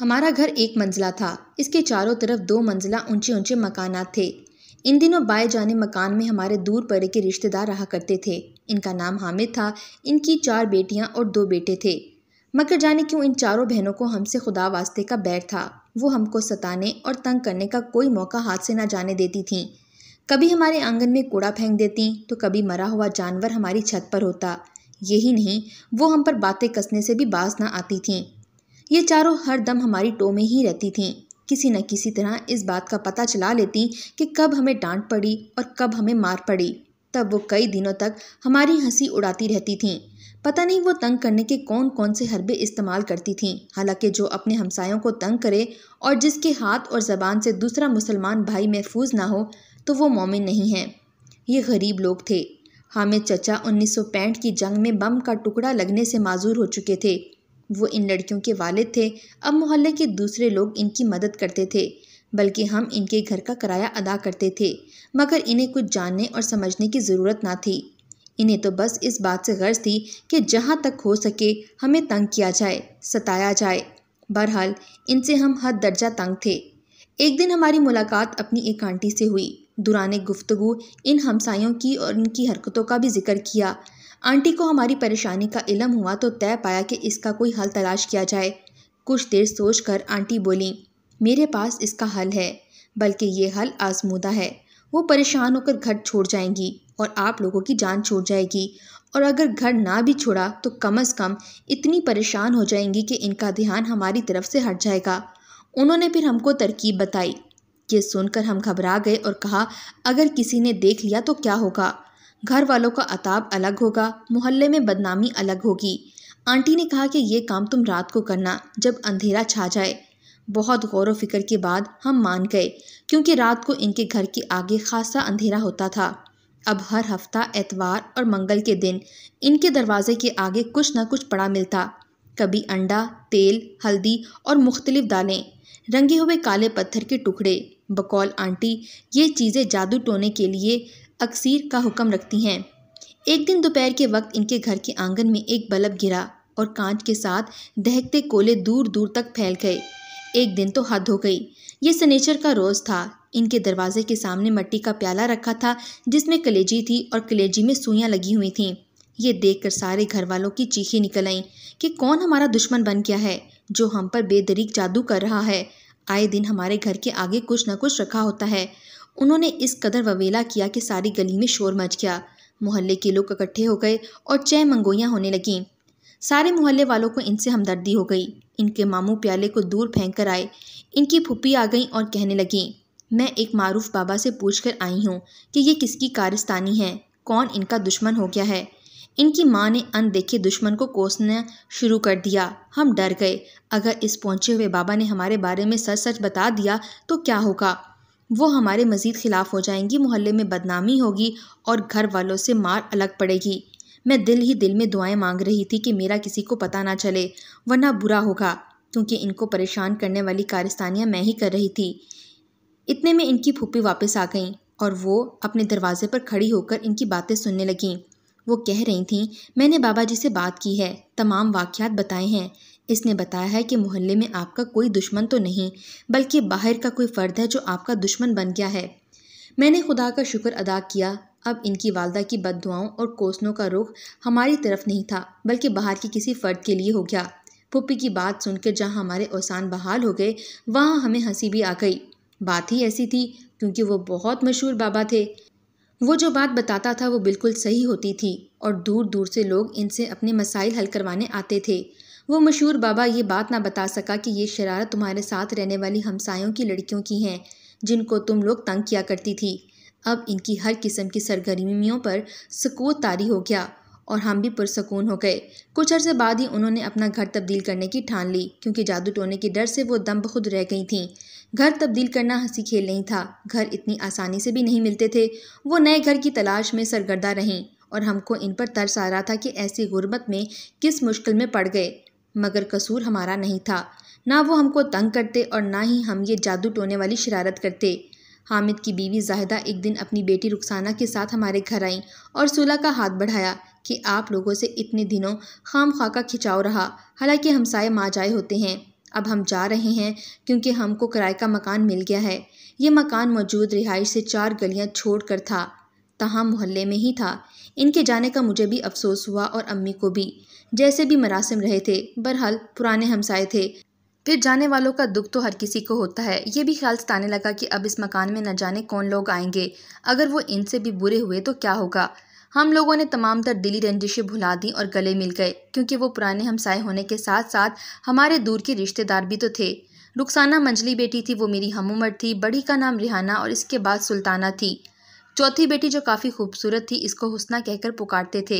हमारा घर एक मंजिला था इसके चारों तरफ दो मंजिला ऊंचे ऊंचे मकाना थे इन दिनों बाए जाने मकान में हमारे दूर पड़े के रिश्तेदार रहा करते थे इनका नाम हामिद था इनकी चार बेटियां और दो बेटे थे मगर जाने क्यों इन चारों बहनों को हमसे खुदा वास्ते का बैर था वो हमको सताने और तंग करने का कोई मौका हाथ से ना जाने देती थीं कभी हमारे आंगन में कूड़ा फेंक देती तो कभी मरा हुआ जानवर हमारी छत पर होता यही नहीं वो हम पर बातें कसने से भी बाज ना आती थीं ये चारों हर दम हमारी टो में ही रहती थीं किसी न किसी तरह इस बात का पता चला लेती कि कब हमें डांट पड़ी और कब हमें मार पड़ी तब वो कई दिनों तक हमारी हंसी उड़ाती रहती थीं पता नहीं वो तंग करने के कौन कौन से हरबे इस्तेमाल करती थीं हालांकि जो अपने हमसायों को तंग करे और जिसके हाथ और ज़बान से दूसरा मुसलमान भाई महफूज ना हो तो वो मोमिन नहीं है ये गरीब लोग थे हामिद चचा पैंठ की जंग में बम का टुकड़ा लगने से माजूर हो चुके थे वो इन लड़कियों के वालिद थे अब मोहल्ले के दूसरे लोग इनकी मदद करते थे बल्कि हम इनके घर का किराया अदा करते थे मगर इन्हें कुछ जानने और समझने की ज़रूरत ना थी इन्हें तो बस इस बात से गर्ज थी कि जहाँ तक हो सके हमें तंग किया जाए सताया जाए बहरहाल इनसे हम हद दर्जा तंग थे एक दिन हमारी मुलाकात अपनी एक आंटी से हुई दुरान गुफ्तगु इन हमसायों की और इनकी हरकतों का भी जिक्र किया आंटी को हमारी परेशानी का इलम हुआ तो तय पाया कि इसका कोई हल तलाश किया जाए कुछ देर सोच कर आंटी बोली मेरे पास इसका हल है बल्कि ये हल आजमूदा है वो परेशान होकर घर छोड़ जाएंगी और आप लोगों की जान छूट जाएगी और अगर घर ना भी छोड़ा तो कम अज़ कम इतनी परेशान हो जाएंगी कि इनका ध्यान हमारी तरफ से हट जाएगा उन्होंने फिर हमको तरकीब बताई ये सुनकर हम घबरा गए और कहा अगर किसी ने देख लिया तो क्या होगा घर वालों का अताब अलग होगा मोहल्ले में बदनामी अलग होगी आंटी ने कहा कि ये काम तुम रात को करना जब अंधेरा छा जाए बहुत गौर फिक्र के बाद हम मान गए क्योंकि रात को इनके घर के आगे खासा अंधेरा होता था अब हर हफ्ता एतवार और मंगल के दिन इनके दरवाजे के आगे कुछ ना कुछ पड़ा मिलता कभी अंडा तेल हल्दी और मुख्तलिफ दालें रंगे हुए काले पत्थर के टुकड़े बकौल आंटी ये चीज़ें जादू टोने के लिए अक्सर का हुक्म रखती हैं एक दिन दोपहर के वक्त इनके घर के आंगन में एक बल्ब गिरा और कांच के साथ दहकते कोले दूर दूर तक फैल गए एक दिन तो हद हो गई ये सनेचर का रोज़ था इनके दरवाजे के सामने मट्टी का प्याला रखा था जिसमें कलेजी थी और कलेजी में सुइयां लगी हुई थीं ये देखकर सारे घर वालों की चीखें निकल आईं कि कौन हमारा दुश्मन बन गया है जो हम पर बेदरीक जादू कर रहा है आए दिन हमारे घर के आगे कुछ न कुछ रखा होता है उन्होंने इस कदर ववेला किया कि सारी गली में शोर मच गया मोहल्ले के लोग इकट्ठे हो गए और चय मंगोइयाँ होने लगीं सारे मोहल्ले वालों को इनसे हमदर्दी हो गई इनके मामू प्याले को दूर फेंक कर आए इनकी फुप्पी आ गई और कहने लगीं मैं एक मारूफ बाबा से पूछ कर आई हूँ कि ये किसकी कारिस्तानी है कौन इनका दुश्मन हो गया है इनकी माँ ने अनदेखे दुश्मन को कोसना शुरू कर दिया हम डर गए अगर इस पहुँचे हुए बाबा ने हमारे बारे में सच सच बता दिया तो क्या होगा वो हमारे मज़ीद ख़िलाफ़ हो जाएंगी मोहल्ले में बदनामी होगी और घर वालों से मार अलग पड़ेगी मैं दिल ही दिल में दुआएं मांग रही थी कि मेरा किसी को पता ना चले वरना बुरा होगा क्योंकि इनको परेशान करने वाली कारिस्तानियाँ मैं ही कर रही थी इतने में इनकी फूपी वापस आ गईं और वो अपने दरवाज़े पर खड़ी होकर इनकी बातें सुनने लगीं वो कह रही थीं मैंने बाबा जी से बात की है तमाम वाक़ात बताए हैं इसने बताया है कि मोहल्ले में आपका कोई दुश्मन तो नहीं बल्कि बाहर का कोई फ़र्द है जो आपका दुश्मन बन गया है मैंने खुदा का शुक्र अदा किया अब इनकी वालदा की दुआओं और कोसनों का रुख हमारी तरफ नहीं था बल्कि बाहर के किसी फ़र्द के लिए हो गया पुप्पी की बात सुनकर जहाँ हमारे औसान बहाल हो गए वहाँ हमें हंसी भी आ गई बात ही ऐसी थी क्योंकि वो बहुत मशहूर बाबा थे वो जो बात बताता था वो बिल्कुल सही होती थी और दूर दूर से लोग इनसे अपने मसाइल हल करवाने आते थे वो मशहूर बाबा ये बात ना बता सका कि ये शरारत तुम्हारे साथ रहने वाली हमसायों की लड़कियों की हैं जिनको तुम लोग तंग किया करती थी अब इनकी हर किस्म की सरगर्मियों पर सकूत तारी हो गया और हम भी पुरसकून हो गए कुछ अर्से बाद ही उन्होंने अपना घर तब्दील करने की ठान ली क्योंकि जादू टोने के डर से वो दम खुद रह गई थीं घर तब्दील करना हंसी खेल नहीं था घर इतनी आसानी से भी नहीं मिलते थे वो नए घर की तलाश में सरगर्दा रहीं और हमको इन पर तरस आ रहा था कि ऐसी गुरबत में किस मुश्किल में पड़ गए मगर कसूर हमारा नहीं था ना वो हमको तंग करते और ना ही हम ये जादू टोने वाली शरारत करते हामिद की बीवी जाहिदा एक दिन अपनी बेटी रुखसाना के साथ हमारे घर आई और सुलह का हाथ बढ़ाया कि आप लोगों से इतने दिनों खाम खा का खिंचाव रहा हालांकि हमसाए माँ जाए होते हैं अब हम जा रहे हैं क्योंकि हमको किराए का मकान मिल गया है ये मकान मौजूद रिहाइश से चार गलियाँ छोड़ कर था तहाँ मोहल्ले में ही था इनके जाने का मुझे भी अफसोस हुआ और अम्मी को भी जैसे भी मरासिम रहे थे बहरहाल पुराने हमसाए थे फिर जाने वालों का दुख तो हर किसी को होता है ये भी ख्याल सताने लगा कि अब इस मकान में न जाने कौन लोग आएंगे अगर वो इनसे भी बुरे हुए तो क्या होगा हम लोगों ने तमाम तर दिली रंजिशें भुला दी और गले मिल गए क्योंकि वो पुराने हमसाए होने के साथ साथ हमारे दूर के रिश्तेदार भी तो थे रुखसाना मंजली बेटी थी वो मेरी हम उम्र थी बड़ी का नाम रिहाना और इसके बाद सुल्ताना थी चौथी बेटी जो काफ़ी खूबसूरत थी इसको हुसना कहकर पुकारते थे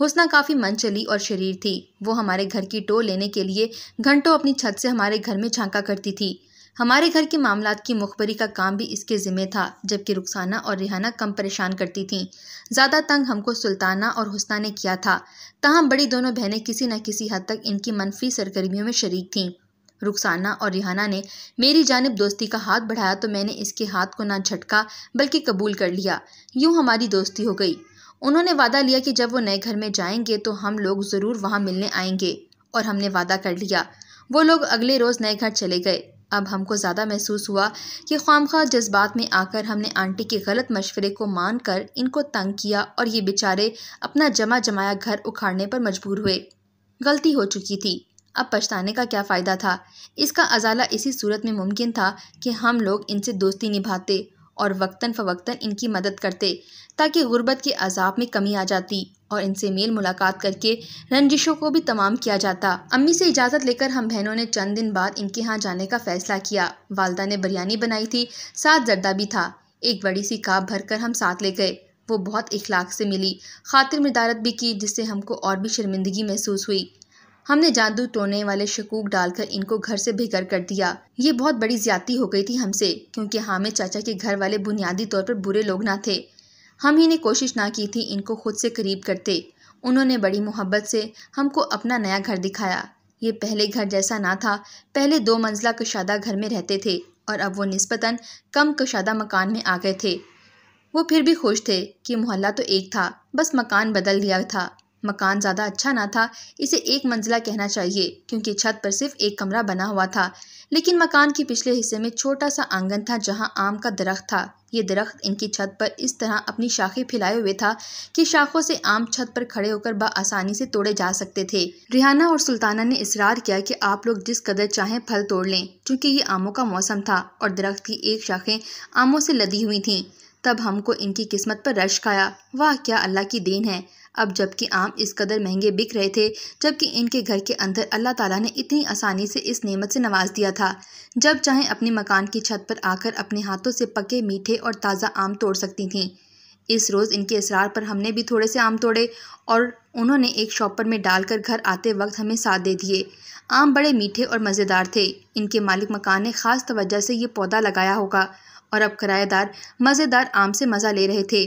हुसना काफ़ी मन चली और शरीर थी वो हमारे घर की टो लेने के लिए घंटों अपनी छत से हमारे घर में झांका करती थी हमारे घर के मामला की मुखबरी का काम भी इसके ज़िम्मे था जबकि रुखसाना और रिहाना कम परेशान करती थीं ज़्यादा तंग हमको सुल्ताना और हुसना ने किया था तहम बड़ी दोनों बहनें किसी न किसी हद तक इनकी मनफी सरगर्मियों में शरीक थीं रुखसाना और रिहाना ने मेरी जानब दोस्ती का हाथ बढ़ाया तो मैंने इसके हाथ को ना झटका बल्कि कबूल कर लिया यूँ हमारी दोस्ती हो गई उन्होंने वादा लिया कि जब वो नए घर में जाएंगे तो हम लोग ज़रूर वहाँ मिलने आएंगे और हमने वादा कर लिया वो लोग अगले रोज़ नए घर चले गए अब हमको ज़्यादा महसूस हुआ कि ख्वामखा जज्बात में आकर हमने आंटी के गलत मशवरे को मान कर इनको तंग किया और ये बेचारे अपना जमा जमाया घर उखाड़ने पर मजबूर हुए गलती हो चुकी थी अब पछताने का क्या फ़ायदा था इसका अजाला इसी सूरत में मुमकिन था कि हम लोग इनसे दोस्ती निभाते और वक्ता फ़वक्ता इनकी मदद करते ताकि गुर्बत के अजाब में कमी आ जाती और इनसे मेल मुलाकात करके रंजिशों को भी तमाम किया जाता अम्मी से इजाज़त लेकर हम बहनों ने चंद दिन बाद इनके यहाँ जाने का फ़ैसला किया वालदा ने बिरयानी बनाई थी साथ जर्दा भी था एक बड़ी सी काप कर हम साथ ले गए वो बहुत इखलाक से मिली खातिर मदारत भी की जिससे हमको और भी शर्मिंदगी महसूस हुई हमने जादू टोने वाले शकूक डालकर इनको घर से बेघर कर दिया ये बहुत बड़ी ज्यादती हो गई थी हमसे क्योंकि हामिद चाचा के घर वाले बुनियादी तौर पर बुरे लोग ना थे हम ही ने कोशिश ना की थी इनको खुद से करीब करते उन्होंने बड़ी मोहब्बत से हमको अपना नया घर दिखाया ये पहले घर जैसा ना था पहले दो मंजिला कशादा घर में रहते थे और अब वो नस्बता कम कशादा मकान में आ गए थे वो फिर भी खुश थे कि मोहल्ला तो एक था बस मकान बदल दिया था मकान ज़्यादा अच्छा ना था इसे एक मंजिला कहना चाहिए क्योंकि छत पर सिर्फ एक कमरा बना हुआ था लेकिन मकान के पिछले हिस्से में छोटा सा आंगन था जहां आम का दरख्त था ये दरख्त इनकी छत पर इस तरह अपनी शाखें फैलाए हुए था कि शाखों से आम छत पर खड़े होकर आसानी से तोड़े जा सकते थे रिहाना और सुल्ताना ने इसरार किया कि आप लोग जिस कदर चाहें फल तोड़ लें क्योंकि ये आमों का मौसम था और दरख्त की एक शाखें आमों से लदी हुई थीं तब हमको इनकी किस्मत पर रश आया वाह क्या अल्लाह की देन है अब जबकि आम इस कदर महंगे बिक रहे थे जबकि इनके घर के अंदर अल्लाह ताला ने इतनी आसानी से इस नेमत से नवाज दिया था जब चाहे अपने मकान की छत पर आकर अपने हाथों से पके मीठे और ताज़ा आम तोड़ सकती थीं इस रोज़ इनके इसरार पर हमने भी थोड़े से आम तोड़े और उन्होंने एक शॉपर में डालकर घर आते वक्त हमें साथ दे दिए आम बड़े मीठे और मज़ेदार थे इनके मालिक मकान ने ख़ास तवज्जो से ये पौधा लगाया होगा और अब किराएदार मज़ेदार आम से मज़ा ले रहे थे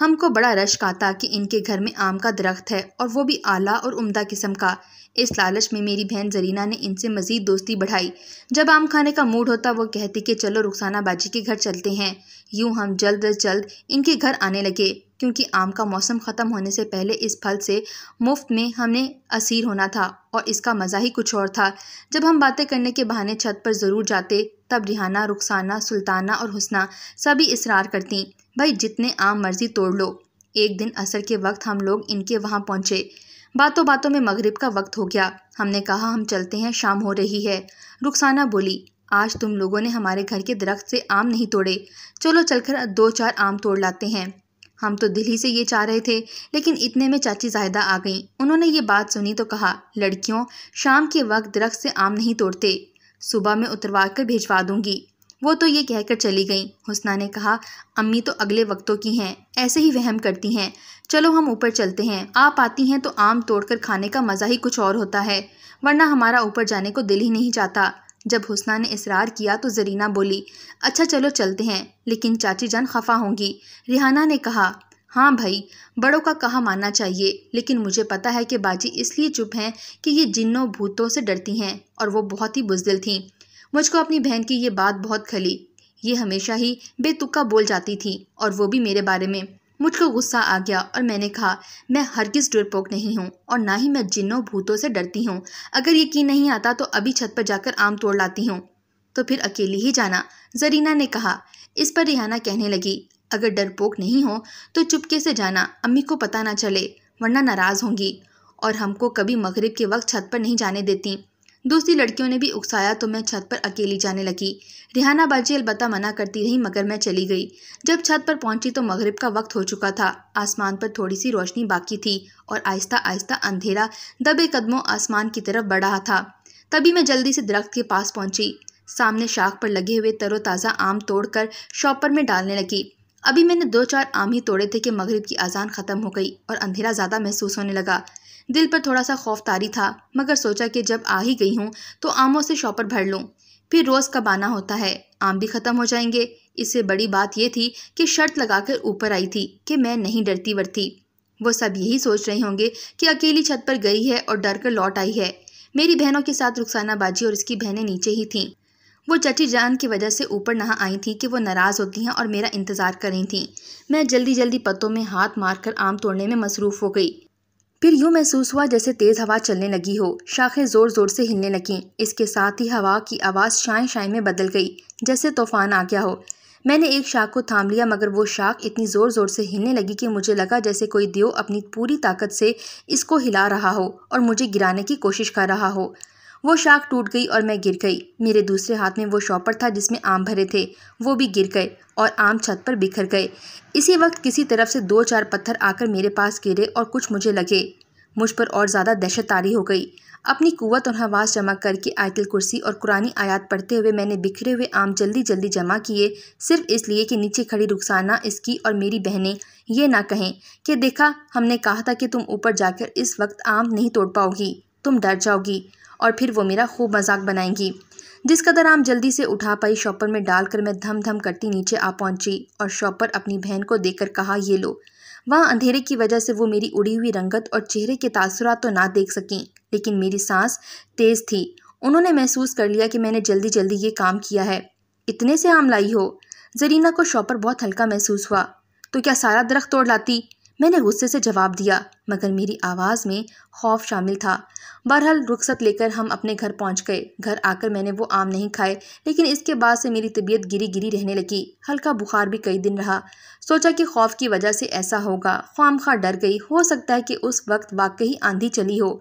हमको बड़ा रश्क आता कि इनके घर में आम का दरख्त है और वो भी आला और उम्दा किस्म का इस लालच में मेरी बहन जरीना ने इनसे मज़ीद दोस्ती बढ़ाई जब आम खाने का मूड होता वो कहती कि चलो रुखसाना बाजी के घर चलते हैं यूँ हम जल्द अज जल्द इनके घर आने लगे क्योंकि आम का मौसम ख़त्म होने से पहले इस फल से मुफ्त में हमने असीर होना था और इसका मज़ा ही कुछ और था जब हम बातें करने के बहाने छत पर ज़रूर जाते तब रिहाना रुखसाना सुल्ताना और हुसना सभी इसरार करती भाई जितने आम मर्जी तोड़ लो एक दिन असर के वक्त हम लोग इनके वहाँ पहुँचे बातों बातों में मगरिब का वक्त हो गया हमने कहा हम चलते हैं शाम हो रही है रुखसाना बोली आज तुम लोगों ने हमारे घर के दरख्त से आम नहीं तोड़े चलो चलकर दो चार आम तोड़ लाते हैं हम तो दिल्ली से ये चाह रहे थे लेकिन इतने में चाची जाहिदा आ गईं उन्होंने ये बात सुनी तो कहा लड़कियों शाम के वक्त दरख्त से आम नहीं तोड़ते सुबह में उतरवा कर भिजवा दूँगी वो तो ये कहकर चली गई हुसना ने कहा अम्मी तो अगले वक्तों की हैं ऐसे ही वहम करती हैं चलो हम ऊपर चलते हैं आप आती हैं तो आम तोड़कर खाने का मज़ा ही कुछ और होता है वरना हमारा ऊपर जाने को दिल ही नहीं चाहता जब हुसना ने इसरार किया तो जरीना बोली अच्छा चलो चलते हैं लेकिन चाची जान खफा होंगी रिहाना ने कहा हाँ भाई बड़ों का कहा मानना चाहिए लेकिन मुझे पता है कि बाजी इसलिए चुप हैं कि ये जिन्नों भूतों से डरती हैं और वो बहुत ही बुजदिल थीं मुझको अपनी बहन की ये बात बहुत खली ये हमेशा ही बेतुक्का बोल जाती थी और वो भी मेरे बारे में मुझको गुस्सा आ गया और मैंने कहा मैं हरगिज़ डरपोक नहीं हूँ और ना ही मैं जिन्नों भूतों से डरती हूँ अगर यकीन नहीं आता तो अभी छत पर जाकर आम तोड़ लाती हूँ तो फिर अकेली ही जाना जरीना ने कहा इस पर रिहाना कहने लगी अगर डरपोक नहीं हो तो चुपके से जाना अम्मी को पता ना चले वरना नाराज़ होंगी और हमको कभी मगरिब के वक्त छत पर नहीं जाने देती दूसरी लड़कियों ने भी उकसाया तो मैं छत पर अकेली जाने लगी रिहाना बाजी अलबत्ता मना करती रही मगर मैं चली गई जब छत पर पहुंची तो मगरिब का वक्त हो चुका था आसमान पर थोड़ी सी रोशनी बाकी थी और आहिस्ता आहिस्ता अंधेरा दबे कदमों आसमान की तरफ बढ़ रहा था तभी मैं जल्दी से दरख्त के पास पहुंची सामने शाख पर लगे हुए तरोताज़ा आम तोड़कर शॉपर में डालने लगी अभी मैंने दो चार आम ही तोड़े थे कि मगरिब की अजान ख़त्म हो गई और अंधेरा ज़्यादा महसूस होने लगा दिल पर थोड़ा सा खौफ तारी था मगर सोचा कि जब आ ही गई हूँ तो आमों से शॉपर भर लूँ फिर रोज़ कब आना होता है आम भी ख़त्म हो जाएंगे इससे बड़ी बात यह थी कि शर्त लगाकर ऊपर आई थी कि मैं नहीं डरती वरती वो सब यही सोच रहे होंगे कि अकेली छत पर गई है और डर कर लौट आई है मेरी बहनों के साथ रुखसाना बाजी और उसकी बहनें नीचे ही थीं वो चटी जान की वजह से ऊपर नहा आई थी कि वो नाराज़ होती हैं और मेरा इंतज़ार कर रही थी मैं जल्दी जल्दी पत्तों में हाथ मारकर आम तोड़ने में मसरूफ़ हो गई फिर यूँ महसूस हुआ जैसे तेज़ हवा चलने लगी हो शाखें ज़ोर ज़ोर से हिलने लगीं इसके साथ ही हवा की आवाज़ शाएँ शाएँ में बदल गई जैसे तूफ़ान आ गया हो मैंने एक शाख को थाम लिया मगर वो शाख इतनी ज़ोर ज़ोर से हिलने लगी कि मुझे लगा जैसे कोई देव अपनी पूरी ताकत से इसको हिला रहा हो और मुझे गिराने की कोशिश कर रहा हो वो शाख टूट गई और मैं गिर गई मेरे दूसरे हाथ में वो शॉपर था जिसमें आम भरे थे वो भी गिर गए और आम छत पर बिखर गए इसी वक्त किसी तरफ से दो चार पत्थर आकर मेरे पास गिरे और कुछ मुझे लगे मुझ पर और ज़्यादा दहशत तारी हो गई अपनी कुवत और हवास जमा करके आयतल कुर्सी और कुरानी आयात पढ़ते हुए मैंने बिखरे हुए आम जल्दी जल्दी जमा किए सिर्फ इसलिए कि नीचे खड़ी रुखसाना इसकी और मेरी बहनें ये ना कहें कि देखा हमने कहा था कि तुम ऊपर जाकर इस वक्त आम नहीं तोड़ पाओगी तुम डर जाओगी और फिर वो मेरा खूब मजाक बनाएंगी जिस कदर आम जल्दी से उठा पाई शॉपर में डालकर मैं धम धम करती नीचे आ पहुंची और शॉपर अपनी बहन को देकर कहा ये लो वहाँ अंधेरे की वजह से वो मेरी उड़ी हुई रंगत और चेहरे के तासरा तो ना देख सकें लेकिन मेरी सांस तेज़ थी उन्होंने महसूस कर लिया कि मैंने जल्दी जल्दी ये काम किया है इतने से आम लाई हो जरीना को शॉपर बहुत हल्का महसूस हुआ तो क्या सारा दरख्त तोड़ लाती मैंने गुस्से से जवाब दिया मगर मेरी आवाज़ में खौफ शामिल था बहरहाल रुख्सत लेकर हम अपने घर पहुंच गए घर आकर मैंने वो आम नहीं खाए लेकिन इसके बाद से मेरी तबीयत गिरी गिरी रहने लगी हल्का बुखार भी कई दिन रहा सोचा कि खौफ की वजह से ऐसा होगा खाम डर गई हो सकता है कि उस वक्त वाकई आंधी चली हो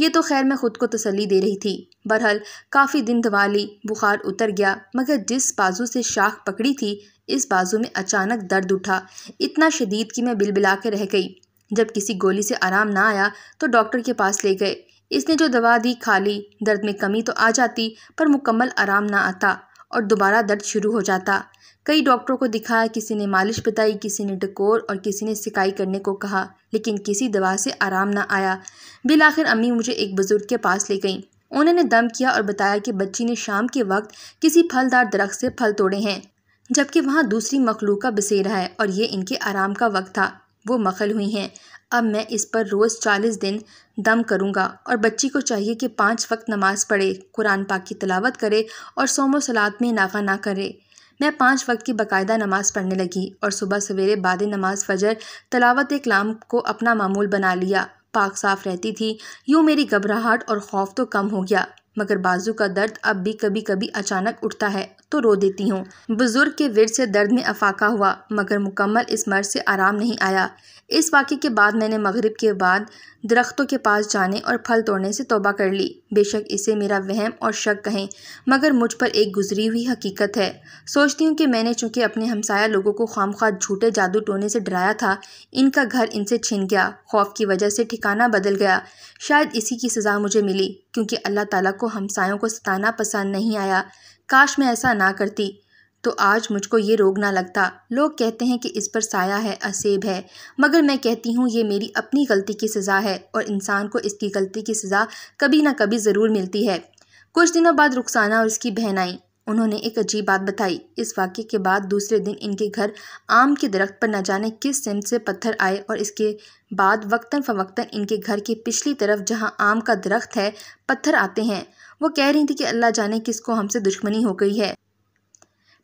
ये तो खैर मैं ख़ुद को तसली दे रही थी बरहल काफ़ी दिन दवा ली बुखार उतर गया मगर जिस बाजू से शाख पकड़ी थी इस बाजू में अचानक दर्द उठा इतना शदीद कि मैं बिलबिला के रह गई जब किसी गोली से आराम ना आया तो डॉक्टर के पास ले गए इसने जो दवा दी खा ली दर्द में कमी तो आ जाती पर मुकम्मल आराम ना आता और दोबारा दर्द शुरू हो जाता कई डॉक्टरों को दिखाया किसी ने मालिश बताई किसी ने डकोर और किसी ने सिकाई करने को कहा लेकिन किसी दवा से आराम ना आया बिल आखिर अम्मी मुझे एक बुज़ुर्ग के पास ले गईं उन्होंने दम किया और बताया कि बच्ची ने शाम के वक्त किसी फलदार दरख्त से फल तोड़े हैं जबकि वहाँ दूसरी मखलूक का बसेरा है और ये इनके आराम का वक्त था वो मखल हुई हैं अब मैं इस पर रोज़ चालीस दिन दम करूँगा और बच्ची को चाहिए कि पाँच वक्त नमाज़ पढ़े कुरान पाक की तलावत करे और सोमो सलात में इनाफा ना करे मैं पाँच वक्त की बाकायदा नमाज़ पढ़ने लगी और सुबह सवेरे बाद नमाज फजर तलावत कलाम को अपना मामूल बना लिया पाक साफ रहती थी यूँ मेरी घबराहट और खौफ तो कम हो गया मगर बाजू का दर्द अब भी कभी कभी अचानक उठता है तो रो देती हूँ बुजुर्ग के विर से दर्द में अफाका हुआ मगर मुकम्मल इस मर्ज से आराम नहीं आया इस वाक़े के बाद मैंने मगरिब के बाद दरख्तों के पास जाने और फल तोड़ने से तोबा कर ली बेशक इसे मेरा वहम और शक कहें मगर मुझ पर एक गुजरी हुई हकीकत है सोचती हूँ कि मैंने चूँकि अपने हमसाया लोगों को खाम खा झूठे जादू टोने से डराया था इनका घर इनसे छिन गया खौफ की वजह से ठिकाना बदल गया शायद इसी की सज़ा मुझे मिली क्योंकि अल्लाह तला को हमसायों को सताना पसंद नहीं आया काश मैं ऐसा ना करती तो आज मुझको ये रोग ना लगता लोग कहते हैं कि इस पर साया है असेब है मगर मैं कहती हूँ ये मेरी अपनी गलती की सज़ा है और इंसान को इसकी गलती की सज़ा कभी ना कभी ज़रूर मिलती है कुछ दिनों बाद रुखसाना और उसकी बहन आई उन्होंने एक अजीब बात बताई इस वाक्य के बाद दूसरे दिन इनके घर आम के दरख्त पर न जाने किस सेंध से पत्थर आए और इसके बाद वक्तन फवक्तन इनके घर की पिछली तरफ जहां आम का दरख्त है पत्थर आते हैं वो कह रही थी कि अल्लाह जाने किसको हमसे दुश्मनी हो गई है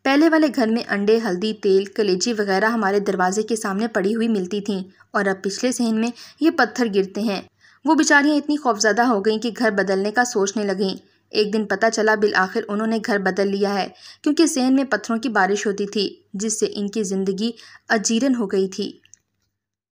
पहले वाले घर में अंडे हल्दी तेल कलेजी वगैरह हमारे दरवाजे के सामने पड़ी हुई मिलती थीं और अब पिछले सहन में ये पत्थर गिरते हैं वो बेचारियाँ इतनी खौफजदा हो गईं कि घर बदलने का सोचने लगें एक दिन पता चला बिल आखिर उन्होंने घर बदल लिया है क्योंकि सेन में पत्थरों की बारिश होती थी जिससे इनकी ज़िंदगी अजीरन हो गई थी